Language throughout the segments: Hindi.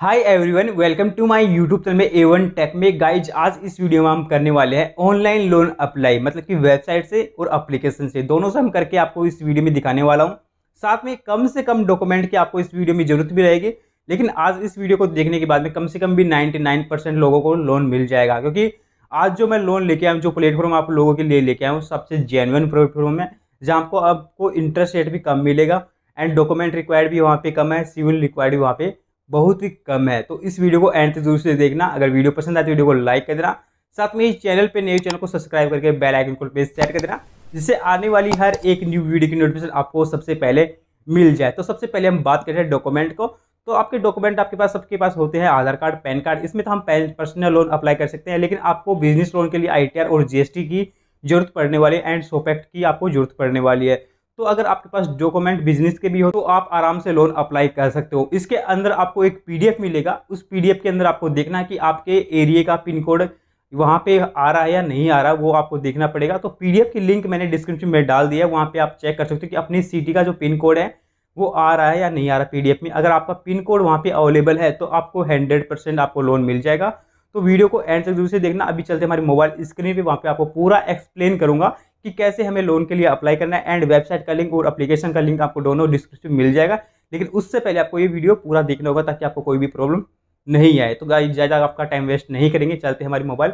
hi everyone welcome to my YouTube channel में ए वन टेक में गाइज आज इस वीडियो में हम करने वाले हैं ऑनलाइन लोन अप्लाई मतलब कि वेबसाइट से और एप्लीकेशन से दोनों से हम करके आपको इस वीडियो में दिखाने वाला हूँ साथ में कम से कम डॉक्यूमेंट की आपको इस वीडियो में जरूरत भी रहेगी लेकिन आज इस वीडियो को देखने के बाद में कम से कम भी नाइन्टी लोगों को लोन मिल जाएगा क्योंकि आज जो मैं लोन लेके आया हूँ जो प्लेटफॉर्म आप लोगों के लिए लेके आया हूँ सबसे जेनुअन प्लेटफॉर्म है जहाँ आपको आपको इंटरेस्ट रेट भी कम मिलेगा एंड डॉक्यूमेंट रिक्वायर्ड भी वहाँ पर कम है सिविल रिक्वायर्ड भी वहाँ पर बहुत ही कम है तो इस वीडियो को एंड तक जरूर से देखना अगर वीडियो पसंद आए तो वीडियो को लाइक कर देना साथ में इस चैनल पर नए चैनल को सब्सक्राइब करके बेल आइकन को प्रेस सेट कर देना जिससे आने वाली हर एक न्यू वीडियो की नोटिफिकेशन आपको सबसे पहले मिल जाए तो सबसे पहले हम बात करें डॉक्यूमेंट को तो आपके डॉक्यूमेंट आपके पास सबके पास होते हैं आधार कार्ड पैन कार्ड इसमें तो हम पर्सनल लोन अप्लाई कर सकते हैं लेकिन आपको बिजनेस लोन के लिए आई और जी की जरूरत पड़ने वाली है एंड सोपैक्ट की आपको जरूरत पड़ने वाली है तो अगर आपके पास डॉक्यूमेंट बिजनेस के भी हो तो आप आराम से लोन अप्लाई कर सकते हो इसके अंदर आपको एक पीडीएफ मिलेगा उस पीडीएफ के अंदर आपको देखना है कि आपके एरिए का पिन कोड वहाँ पे आ रहा है या नहीं आ रहा वो आपको देखना पड़ेगा तो पीडीएफ की लिंक मैंने डिस्क्रिप्शन में डाल दिया है वहाँ पर आप चेक कर सकते हो कि अपनी सिटी का जो पिन कोड है वो आ रहा है या नहीं आ रहा पी में अगर आपका पिन कोड वहाँ पर अवेलेबल है तो आपको हंड्रेड परसेंट आपको लोन मिल जाएगा तो वीडियो को एंड तक जरूर से देखना अभी चलते हमारे मोबाइल स्क्रीन पे वहाँ पे आपको पूरा एक्सप्लेन करूँगा कि कैसे हमें लोन के लिए अप्लाई करना है एंड वेबसाइट का लिंक और अप्लीकेशन का लिंक आपको दोनों डिस्क्रिप्शन मिल जाएगा लेकिन उससे पहले आपको ये वीडियो पूरा देखना होगा ताकि आपको कोई भी प्रॉब्लम नहीं आए तो गाइस ज़्यादा आपका टाइम वेस्ट नहीं करेंगे चलते हमारी मोबाइल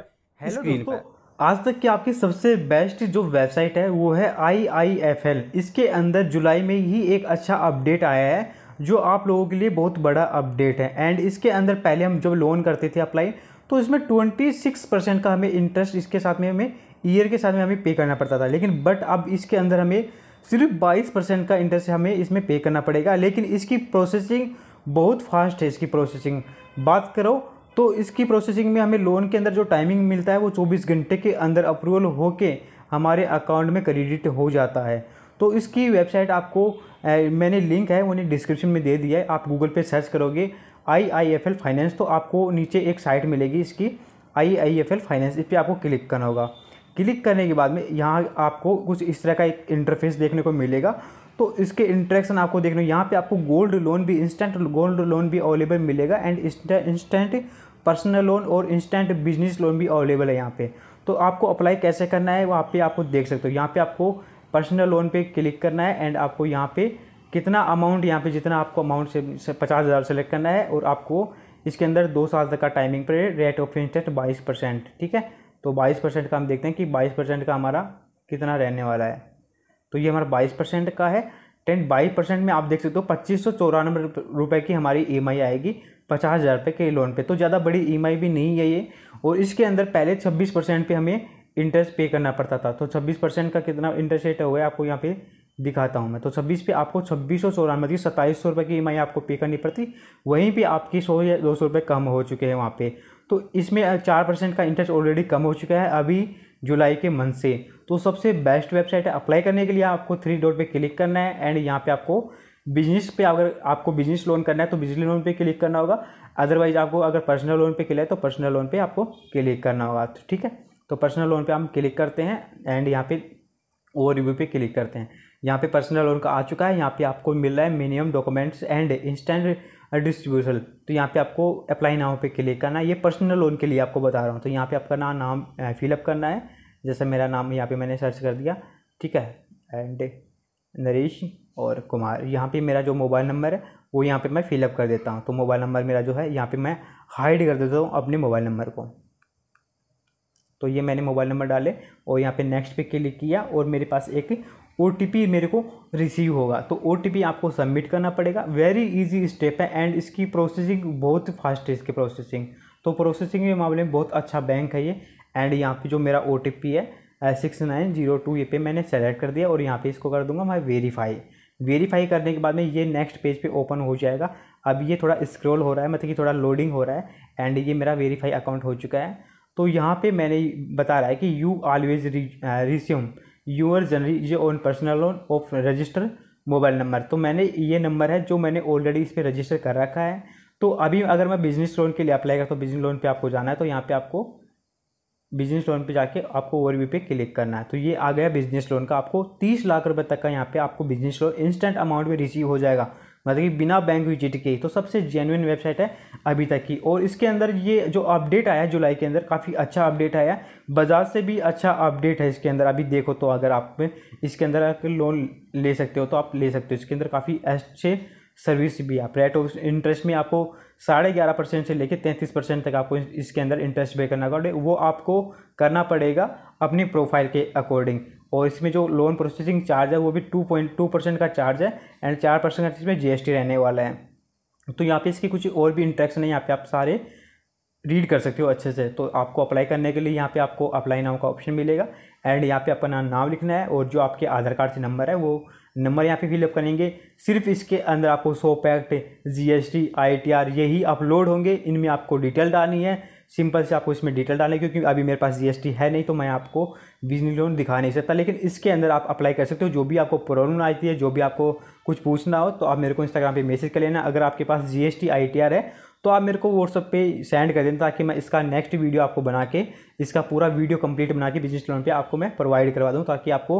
स्क्रीन पर आज तक की आपकी सबसे बेस्ट जो वेबसाइट है वो है आई इसके अंदर जुलाई में ही एक अच्छा अपडेट आया है जो आप लोगों के लिए बहुत बड़ा अपडेट है एंड इसके अंदर पहले हम जब लोन करते थे अप्लाई तो इसमें 26 परसेंट का हमें इंटरेस्ट इसके साथ में हमें ईयर के साथ में हमें पे करना पड़ता था लेकिन बट अब इसके अंदर हमें सिर्फ 22 परसेंट का इंटरेस्ट हमें इसमें पे करना पड़ेगा लेकिन इसकी प्रोसेसिंग बहुत फास्ट है इसकी प्रोसेसिंग बात करो तो इसकी प्रोसेसिंग में हमें लोन के अंदर जो टाइमिंग मिलता है वो 24 घंटे के अंदर अप्रूवल होके हमारे अकाउंट में क्रेडिट हो जाता है तो इसकी वेबसाइट आपको ए, मैंने लिंक है उन्हें डिस्क्रिप्शन में दे दिया है आप गूगल पे सर्च करोगे I I F L finance तो आपको नीचे एक साइट मिलेगी इसकी I I F L finance इस पर आपको क्लिक करना होगा क्लिक करने के बाद में यहाँ आपको कुछ इस तरह का एक इंटरफेस देखने को मिलेगा तो इसके इंट्रैक्शन आपको देखने यहाँ पे आपको गोल्ड लोन भी इंस्टेंट गोल्ड लोन भी अवेलेबल मिलेगा एंड इंस्टेंट पर्सनल लोन और इंस्टेंट बिजनेस लोन भी अवेलेबल है यहाँ पे तो आपको अप्लाई कैसे करना है वहाँ पे आपको देख सकते हो यहाँ पे आपको पर्सनल लोन पे क्लिक करना है एंड आपको यहाँ पे कितना अमाउंट यहाँ पे जितना आपको अमाउंट से, से पचास हज़ार सेलेक्ट करना है और आपको इसके अंदर दो साल तक का टाइमिंग पर रेट ऑफ इंटरेस्ट बाईस परसेंट ठीक है तो 22 परसेंट का हम देखते हैं कि 22 परसेंट का हमारा कितना रहने वाला है तो ये हमारा 22 परसेंट का है टेन बाईस परसेंट में आप देख सकते हो पच्चीस सौ चौरानवे रुपये की हमारी ई e आएगी पचास हज़ार रुपये के लोन पे तो ज़्यादा बड़ी ई e भी नहीं है ये और इसके अंदर पहले छब्बीस परसेंट पर हमें इंटरेस्ट पे करना पड़ता था तो छब्बीस परसेंट का कितना इंटरेस्ट रेट हुआ है आपको यहाँ पर दिखाता हूँ मैं तो छब्बीस पे आपको छब्बीस सौ चौरानवे मतलब सत्ताईस सौ रुपये की ई e आपको पे करनी पड़ती वहीं पे आपकी सौ या दो सौ रुपये कम हो चुके हैं वहाँ पे तो इसमें चार परसेंट का इंटरेस्ट ऑलरेडी कम हो चुका है अभी जुलाई के मंथ से तो सबसे बेस्ट वेबसाइट है अप्लाई करने के लिए आपको थ्री डॉट पे क्लिक करना है एंड यहाँ पे आपको बिजनेस पे अगर आपको बिजनेस लोन करना है तो बिजनेस लोन पे क्लिक करना होगा अदरवाइज आपको अगर पर्सनल लोन पे क्लिक है तो पर्सनल लोन पे आपको क्लिक करना होगा ठीक है तो पर्सनल लोन पे हम क्लिक करते हैं एंड यहाँ पे ओवरव्यू पे क्लिक करते हैं यहाँ पे पर्सनल लोन का आ चुका है यहाँ पे आपको मिल रहा है minimum documents and instant distribution तो यहाँ पे आपको अप्लाई नाउ पे क्लिक करना है ये पर्सनल लोन के लिए आपको बता रहा हूँ तो यहाँ पे आपका ना नाम फिलअप करना है जैसे मेरा नाम यहाँ पे मैंने सर्च कर दिया ठीक है एंड नरेश और कुमार यहाँ पे मेरा जो मोबाइल नंबर है वो यहाँ पे मैं फिलअप कर देता हूँ तो मोबाइल नंबर मेरा जो है यहाँ पे मैं हाइड कर देता हूँ अपने मोबाइल नंबर को तो ये मैंने मोबाइल नंबर डाले और यहाँ पे नेक्स्ट पे क्लिक किया और मेरे पास एक ओ मेरे को रिसीव होगा तो ओ आपको सबमिट करना पड़ेगा वेरी इजी स्टेप है एंड इसकी प्रोसेसिंग बहुत फास्ट है इसकी प्रोसेसिंग तो प्रोसेसिंग के मामले में बहुत अच्छा बैंक है ये एंड यहाँ पे जो मेरा ओ है सिक्स नाइन जीरो टू ये पे मैंने सेलेक्ट कर दिया और यहाँ पे इसको कर दूंगा मैं वेरीफाई वेरीफाई करने के बाद में ये नेक्स्ट पेज पे ओपन हो जाएगा अब ये थोड़ा स्क्रॉल हो रहा है मतलब कि थोड़ा लोडिंग हो रहा है एंड ये मेरा वेरीफाई अकाउंट हो चुका है तो यहाँ पे मैंने बता रहा है कि यू ऑलवेज रिज्यूम यूअर जनरी on personal loan of register mobile number तो मैंने ये नंबर है जो मैंने ऑलरेडी इस पर रजिस्टर कर रखा है तो अभी अगर मैं बिज़नेस लोन के लिए अप्लाई करता हूँ बिज़नेस लोन पे आपको जाना है तो यहाँ पे आपको बिज़नेस लोन पे जाके आपको ओवरव्यू पे क्लिक करना है तो ये आ गया बिज़नेस लोन का आपको तीस लाख रुपए तक का यहाँ पे आपको बिज़नेस लोन इंस्टेंट अमाउंट में रिसीव हो जाएगा मतलब कि बिना बैंक विजिट के तो सबसे जेनुइन वेबसाइट है अभी तक की और इसके अंदर ये जो अपडेट आया जुलाई के अंदर काफ़ी अच्छा अपडेट आया बाजार से भी अच्छा अपडेट है इसके अंदर अभी देखो तो अगर आप इसके अंदर लोन ले सकते हो तो आप ले सकते हो इसके अंदर काफ़ी अच्छे सर्विस भी आप रेट ऑफ इंटरेस्ट में आपको साढ़े ग्यारह परसेंट से लेकर तैंतीस परसेंट तक आपको इसके अंदर इंटरेस्ट पे करना पड़ेगा वो आपको करना पड़ेगा अपनी प्रोफाइल के अकॉर्डिंग और इसमें जो लोन प्रोसेसिंग चार्ज है वो भी टू पॉइंट टू परसेंट का चार्ज है एंड चार परसेंट का इसमें जीएसटी रहने वाला है तो यहाँ पे इसकी कुछ और भी इंट्रैक्शन है यहाँ पे आप सारे रीड कर सकते हो अच्छे से तो आपको अप्लाई करने के लिए यहाँ पे आपको अप्लाई नाउ का ऑप्शन मिलेगा एंड यहाँ पे अपना नाम लिखना है और जो आपके आधार कार्ड से नंबर है वो नंबर यहाँ पे फिलअप करेंगे सिर्फ इसके अंदर आपको सो पैक्ट G S T I T R यही अपलोड होंगे इनमें आपको डिटेल डालनी है सिंपल से आपको इसमें डिटेल डालें क्योंकि अभी मेरे पास जीएसटी है नहीं तो मैं आपको बिजनेस लोन दिखा नहीं सकता लेकिन इसके अंदर आप अप्लाई कर सकते हो जो भी आपको प्रॉब्लम आती है जो भी आपको कुछ पूछना हो तो आप मेरे को इंस्टाग्राम पे मैसेज कर लेना अगर आपके पास जी एस है तो आप मेरे को व्हाट्सअप पे सेंड कर देना ताकि मैं इसका नेक्स्ट वीडियो आपको बना के इसका पूरा वीडियो कंप्लीट बना के बिजनेस लोन पे आपको मैं प्रोवाइड करवा दूँ ताकि आपको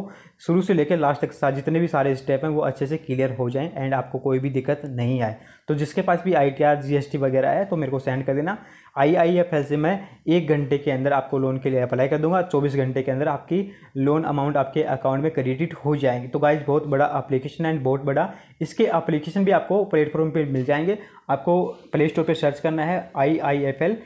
शुरू से लेकर लास्ट तक जितने भी सारे स्टेप हैं वो अच्छे से क्लियर हो जाएँ एंड आपको कोई भी दिक्कत नहीं आए तो जिसके पास भी आई टी वगैरह है तो मेरे को सेंड कर देना आई आई एफ एल से मैं एक घंटे के अंदर आपको लोन के लिए अप्लाई कर दूँगा चौबीस घंटे के अंदर आपकी लोन अमाउंट आपके अकाउंट में क्रेडिट हो जाएंगे तो गाइज बहुत बड़ा अप्लीकेशन एंड बहुत बड़ा इसके अप्लीकेशन भी आपको प्लेटफॉर्म पर मिल जाएंगे आपको प्ले स्टोर पर सर्च करना है I I F L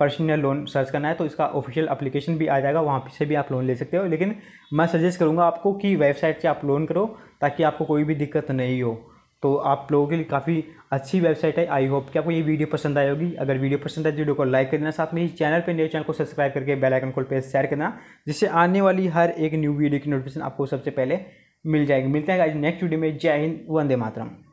personal loan search करना है तो इसका ऑफिशियल अप्लीकेशन भी आ जाएगा वहाँ से भी आप लोन ले सकते हो लेकिन मैं सजेस्ट करूँगा आपको कि वेबसाइट से आप लोन करो ताकि आपको कोई भी दिक्कत नहीं हो तो आप लोगों के लिए काफ़ी अच्छी वेबसाइट है आई होप कि आपको ये वीडियो पसंद आई होगी अगर वीडियो पसंद आए तो वीडियो को लाइक कर देना साथ में इस चैनल पर नए चैनल को सब्सक्राइब करके बेल आइकन को प्रेस शेयर करना जिससे आने वाली हर एक न्यू वीडियो की नोटिफिकेशन आपको सबसे पहले मिल जाएगी मिलते हैं आज नेक्स्ट वीडियो में जय हिंद वंदे मातरम